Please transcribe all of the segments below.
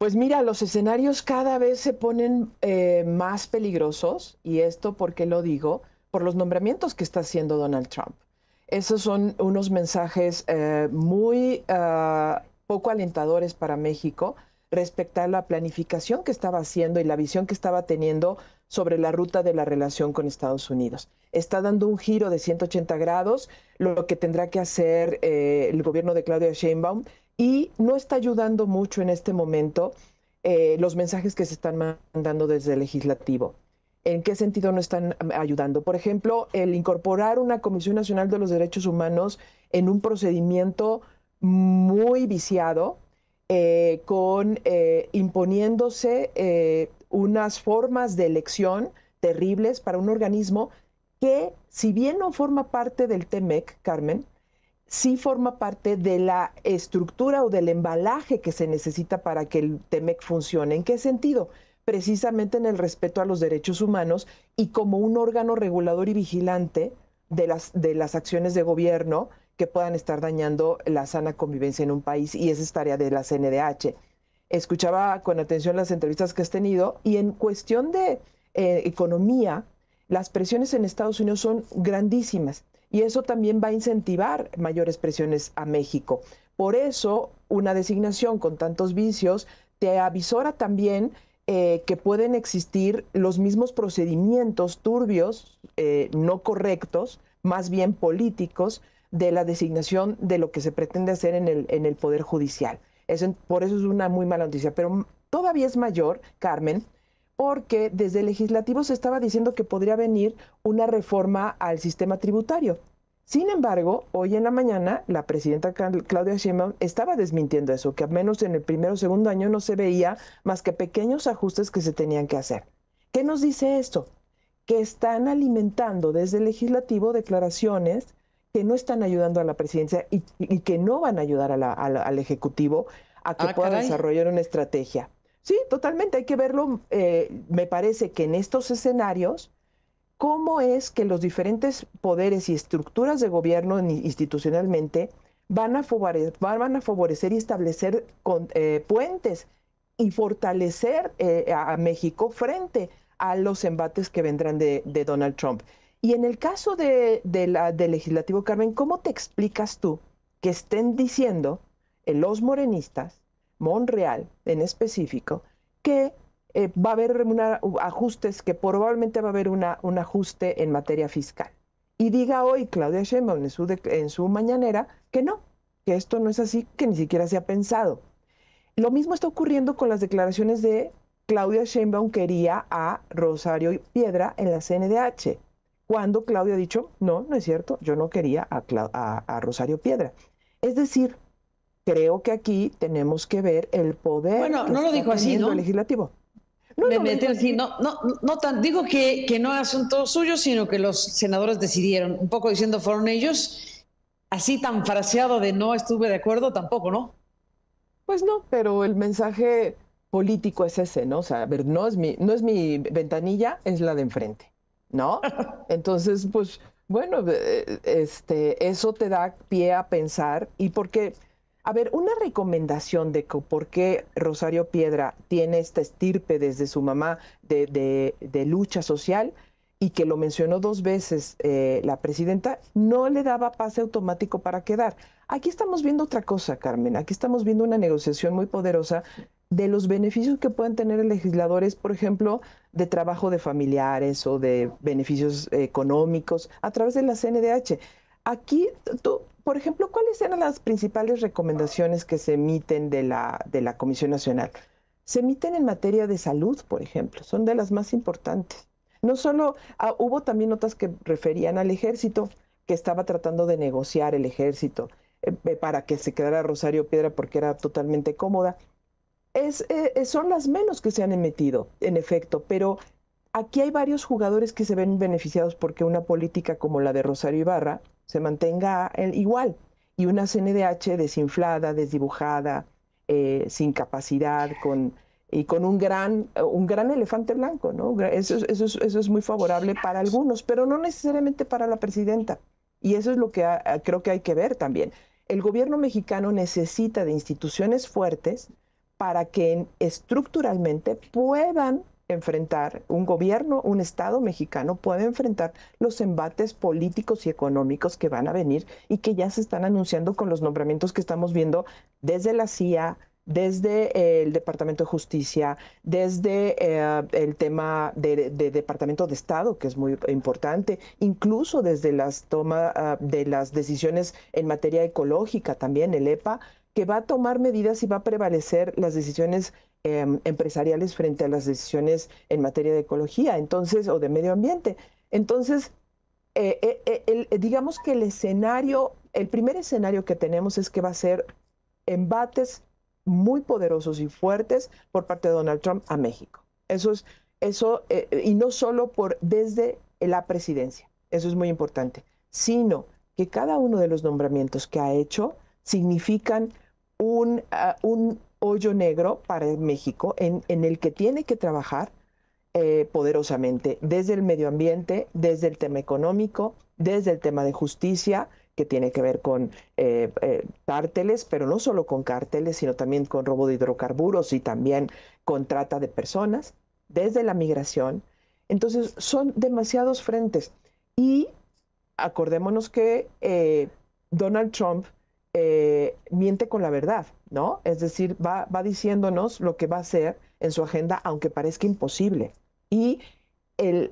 Pues mira, los escenarios cada vez se ponen eh, más peligrosos, y esto porque lo digo, por los nombramientos que está haciendo Donald Trump. Esos son unos mensajes eh, muy ah, poco alentadores para México respecto a la planificación que estaba haciendo y la visión que estaba teniendo sobre la ruta de la relación con Estados Unidos. Está dando un giro de 180 grados, lo que tendrá que hacer eh, el gobierno de Claudia Sheinbaum y no está ayudando mucho en este momento eh, los mensajes que se están mandando desde el legislativo. ¿En qué sentido no están eh, ayudando? Por ejemplo, el incorporar una Comisión Nacional de los Derechos Humanos en un procedimiento muy viciado, eh, con imponiéndose unas formas de elección terribles para un organismo que, si bien no forma parte del TEMEC, Carmen, sí forma parte de la estructura o del embalaje que se necesita para que el TEMEC funcione. ¿En qué sentido? Precisamente en el respeto a los derechos humanos y como un órgano regulador y vigilante de las, de las acciones de gobierno que puedan estar dañando la sana convivencia en un país y esa es tarea de la CNDH. Escuchaba con atención las entrevistas que has tenido y en cuestión de eh, economía, las presiones en Estados Unidos son grandísimas y eso también va a incentivar mayores presiones a México. Por eso, una designación con tantos vicios te avisora también eh, que pueden existir los mismos procedimientos turbios, eh, no correctos, más bien políticos, de la designación de lo que se pretende hacer en el, en el Poder Judicial. Eso, por eso es una muy mala noticia. Pero todavía es mayor, Carmen, porque desde el legislativo se estaba diciendo que podría venir una reforma al sistema tributario. Sin embargo, hoy en la mañana la presidenta Claudia Sheinbaum estaba desmintiendo eso, que al menos en el primero o segundo año no se veía más que pequeños ajustes que se tenían que hacer. ¿Qué nos dice esto? Que están alimentando desde el legislativo declaraciones que no están ayudando a la presidencia y, que no van a ayudar al Ejecutivo a que ah, pueda desarrollar una estrategia. Sí, totalmente, hay que verlo, eh, me parece que en estos escenarios, cómo es que los diferentes poderes y estructuras de gobierno institucionalmente van a favorecer, van a favorecer y establecer eh, puentes y fortalecer eh, a México frente a los embates que vendrán de, Donald Trump. Y en el caso la, del legislativo, Carmen, ¿cómo te explicas tú que estén diciendo los morenistas Monreal en específico, que eh, va a haber ajustes, que probablemente va a haber un ajuste en materia fiscal. Y diga hoy Claudia Sheinbaum en su, mañanera que no, que esto no es así, que ni siquiera se ha pensado. Lo mismo está ocurriendo con las declaraciones de Claudia Sheinbaum quería a Rosario Piedra en la CNDH, cuando Claudia ha dicho, no, no es cierto, yo no quería a, a Rosario Piedra. Es decir, creo que aquí tenemos que ver el poder. Bueno, no lo dijo así, ¿no? Legislativo. No, no, así. no, no, no tan, digo que, que no es asunto suyo, sino que los senadores decidieron, un poco diciendo fueron ellos, así tan fraseado de no estuve de acuerdo tampoco, ¿no? Pues no, pero el mensaje político es ese, ¿no? O sea, a ver, no es mi, no es mi ventanilla, es la de enfrente, ¿no? Entonces, pues, bueno, eh, este, eso te da pie a pensar y porque a ver, una recomendación de por qué Rosario Piedra tiene esta estirpe desde su mamá de, lucha social y que lo mencionó dos veces eh, la presidenta, no le daba pase automático para quedar. Aquí estamos viendo otra cosa, Carmen. Aquí estamos viendo una negociación muy poderosa de los beneficios que pueden tener legisladores, por ejemplo, de trabajo de familiares o de beneficios eh, económicos a través de la CNDH. Aquí, por ejemplo, ¿cuáles eran las principales recomendaciones que se emiten de la, de la Comisión Nacional? Se emiten en materia de salud, por ejemplo, son de las más importantes. No solo, ah, hubo también notas que referían al ejército, que estaba tratando de negociar el ejército eh, eh, para que se quedara Rosario Piedra porque era totalmente cómoda. Eh, son las menos que se han emitido, en efecto, pero aquí hay varios jugadores que se ven beneficiados porque una política como la de Rosario Ibarra se mantenga igual. Y una CNDH desinflada, desdibujada, eh, sin capacidad, con, y con un gran, un gran elefante blanco, ¿no? Eso, eso, es, eso es muy favorable para algunos, pero no necesariamente para la presidenta. Y eso es lo que ah, creo que hay que ver también. El gobierno mexicano necesita de instituciones fuertes para que estructuralmente puedan enfrentar un gobierno, un Estado mexicano puede enfrentar los embates políticos y económicos que van a venir y que ya se están anunciando con los nombramientos que estamos viendo desde la CIA, desde eh, el Departamento de Justicia, desde eh, el tema de, Departamento de Estado, que es muy importante, incluso desde las toma ah, de las decisiones en materia ecológica, también el EPA, que va a tomar medidas y va a prevalecer las decisiones Em, empresariales frente a las decisiones en materia de ecología, entonces, o de medio ambiente. Entonces, eh, eh, eh, digamos que el escenario, el primer escenario que tenemos es que va a ser embates muy poderosos y fuertes por parte de Donald Trump a México. Eso es, eso, y no solo por desde la presidencia, eso es muy importante, sino que cada uno de los nombramientos que ha hecho significan un, ah, un, hoyo negro para México en, el que tiene que trabajar eh, poderosamente, desde el medio ambiente, desde el tema económico, desde el tema de justicia, que tiene que ver con eh, eh, cárteles, pero no solo con cárteles, sino también con robo de hidrocarburos y también con trata de personas, desde la migración. Entonces, son demasiados frentes. Y acordémonos que Donald Trump eh, miente con la verdad, ¿no? Es decir, va, diciéndonos lo que va a hacer en su agenda, aunque parezca imposible. Y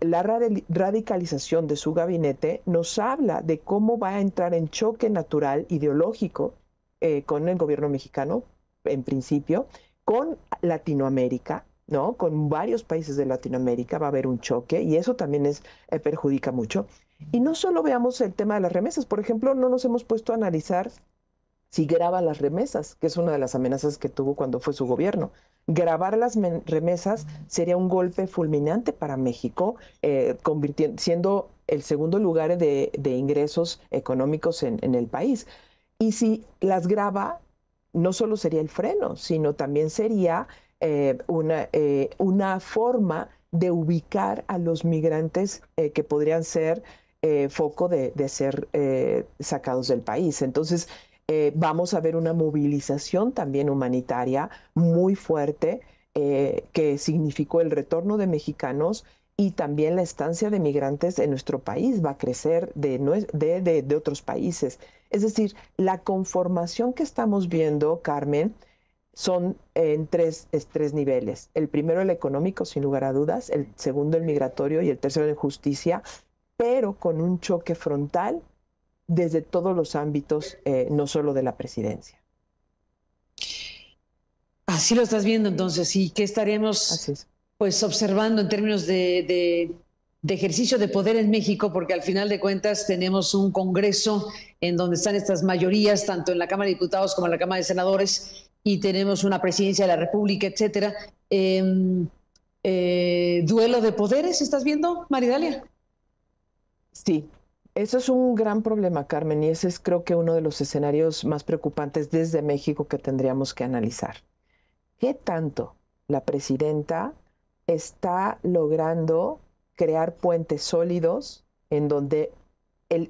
la radicalización de su gabinete nos habla de cómo va a entrar en choque natural ideológico eh, con el gobierno mexicano, en principio, con Latinoamérica, ¿no? Con varios países de Latinoamérica va a haber un choque y eso también es, eh, perjudica mucho. Y no solo veamos el tema de las remesas, por ejemplo, no nos hemos puesto a analizar si graba las remesas, que es una de las amenazas que tuvo cuando fue su gobierno. Grabar las remesas sería un golpe fulminante para México, eh, siendo el segundo lugar de, ingresos económicos en, el país. Y si las graba, no solo sería el freno, sino también sería eh, una, eh, una, forma de ubicar a los migrantes que podrían ser foco de, de ser sacados del país. Entonces, eh, vamos a ver una movilización también humanitaria muy fuerte eh, que significó el retorno de mexicanos y también la estancia de migrantes en nuestro país va a crecer de, de, otros países. Es decir, la conformación que estamos viendo, Carmen, son en tres, tres niveles. El primero, el económico, sin lugar a dudas, el segundo, el migratorio y el tercero, el justicia, pero con un choque frontal desde todos los ámbitos, eh, no solo de la presidencia. Así lo estás viendo entonces, y qué estaremos pues observando en términos de, ejercicio de poder en México, porque al final de cuentas tenemos un Congreso en donde están estas mayorías, tanto en la Cámara de Diputados como en la Cámara de Senadores, y tenemos una presidencia de la República, etcétera. Em, eh, ¿Duelo de poderes estás viendo, Maridalia? Sí, eso es un gran problema, Carmen, y ese es creo que uno de los escenarios más preocupantes desde México que tendríamos que analizar. ¿Qué tanto la presidenta está logrando crear puentes sólidos en donde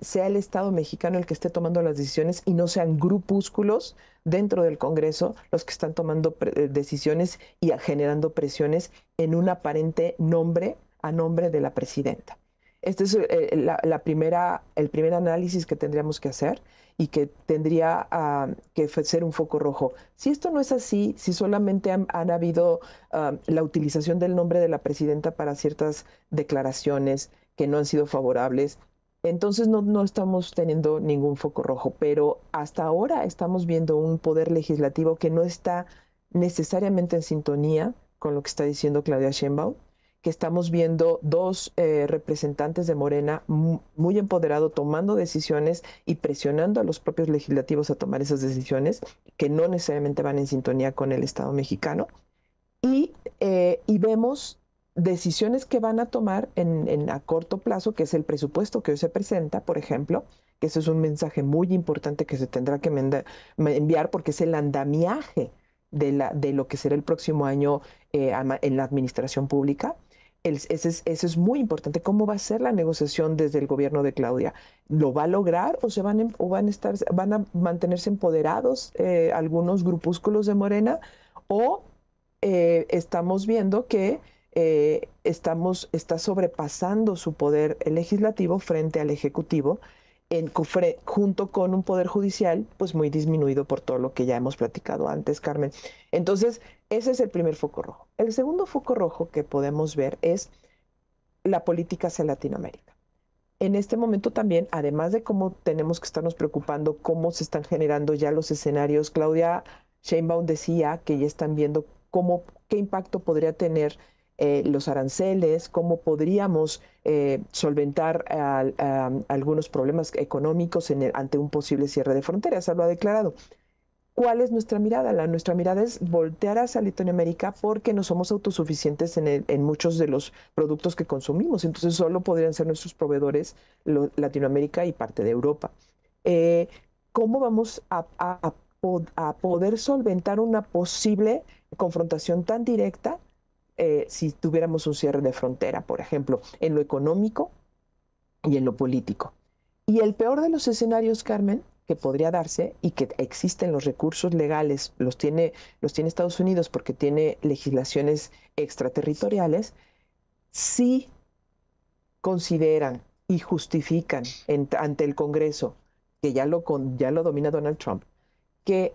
sea el Estado mexicano el que esté tomando las decisiones y no sean grupúsculos dentro del Congreso los que están tomando eh, decisiones y generando presiones en un aparente nombre a nombre de la presidenta. Este es eh, eh, la, primera, el primer análisis que tendríamos que hacer y que tendría ah, que ser un foco rojo. Si esto no es así, si solamente han, habido ah, la utilización del nombre de la presidenta para ciertas declaraciones que no han sido favorables, entonces no, no, estamos teniendo ningún foco rojo, pero hasta ahora estamos viendo un poder legislativo que no está necesariamente en sintonía con lo que está diciendo Claudia Sheinbaum que estamos viendo dos eh, representantes de Morena muy empoderados tomando decisiones y presionando a los propios legislativos a tomar esas decisiones que no necesariamente van en sintonía con el Estado mexicano. Y, eh, vemos decisiones que van a tomar en, a corto plazo, que es el presupuesto que hoy se presenta, por ejemplo, que ese es un mensaje muy importante que se tendrá que enviar porque es el andamiaje de, lo que será el próximo año eh, en la administración pública es, eso es muy importante. ¿Cómo va a ser la negociación desde el gobierno de Claudia? ¿Lo va a lograr o se van, o van a mantenerse empoderados eh, algunos grupúsculos de Morena? ¿O eh, estamos viendo que eh, estamos, está sobrepasando su poder legislativo frente al ejecutivo? en junto con un poder judicial pues muy disminuido por todo lo que ya hemos platicado antes, Carmen. Entonces, ese es el primer foco rojo. El segundo foco rojo que podemos ver es la política hacia Latinoamérica. En este momento también, además de cómo tenemos que estarnos preocupando, cómo se están generando ya los escenarios, Claudia Sheinbaum decía que ya están viendo cómo, qué impacto podría tener eh, los aranceles, cómo podríamos eh, solventar algunos problemas económicos ante un posible cierre de fronteras, lo ha declarado. ¿Cuál es nuestra mirada? La, nuestra mirada es voltear hacia Latinoamérica porque no somos autosuficientes en, muchos de los productos que consumimos. Entonces solo podrían ser nuestros proveedores Latinoamérica y parte de Europa. Eh, ¿Cómo vamos a poder solventar una posible confrontación tan directa eh, si tuviéramos un cierre de frontera, por ejemplo, en lo económico y en lo político. Y el peor de los escenarios, Carmen, que podría darse y que existen los recursos legales, los tiene, los tiene Estados Unidos porque tiene legislaciones extraterritoriales, si consideran y justifican ante el Congreso, que ya lo, ya lo domina Donald Trump, que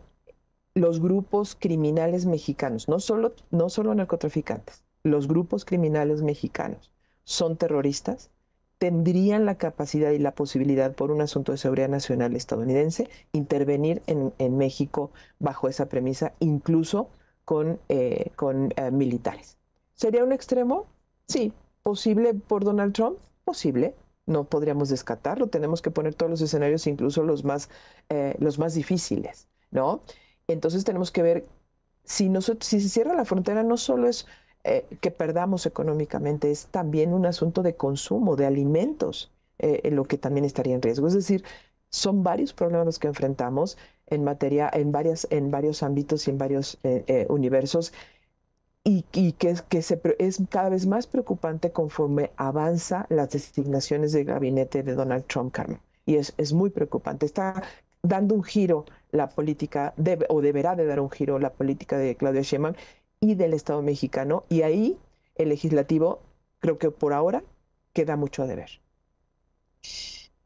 los grupos criminales mexicanos, no solo, no solo narcotraficantes, los grupos criminales mexicanos son terroristas, tendrían la capacidad y la posibilidad por un asunto de seguridad nacional estadounidense intervenir en, México bajo esa premisa, incluso con, eh, con eh, militares. ¿Sería un extremo? Sí. ¿Posible por Donald Trump? Posible. No podríamos descartarlo. Tenemos que poner todos los escenarios, incluso los más, eh, los más difíciles, ¿no? Entonces tenemos que ver si, nosotros, si se cierra la frontera, no solo es eh, que perdamos económicamente, es también un asunto de consumo, de alimentos, eh, en lo que también estaría en riesgo. Es decir, son varios problemas los que enfrentamos en materia, en, varias, en varios ámbitos y en varios eh, universos, y, y que, que se, es cada vez más preocupante conforme avanza las designaciones del gabinete de Donald Trump, Carmen. Y es, es muy preocupante. Está dando un giro la política debe, o deberá de dar un giro la política de Claudia Sheinbaum y del Estado mexicano. Y ahí el legislativo creo que por ahora queda mucho a deber.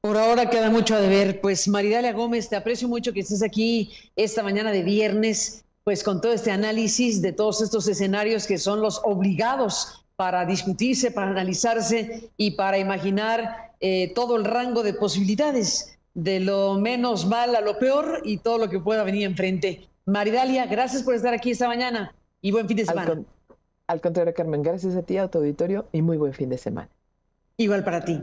Por ahora queda mucho a deber. Pues Maridalia Gómez, te aprecio mucho que estés aquí esta mañana de viernes, pues con todo este análisis de todos estos escenarios que son los obligados para discutirse, para analizarse y para imaginar eh, todo el rango de posibilidades de lo menos mal a lo peor y todo lo que pueda venir enfrente. Maridalia, gracias por estar aquí esta mañana y buen fin de semana. Al, contrario, Carmen, gracias a ti, a tu auditorio y muy buen fin de semana. Igual para ti.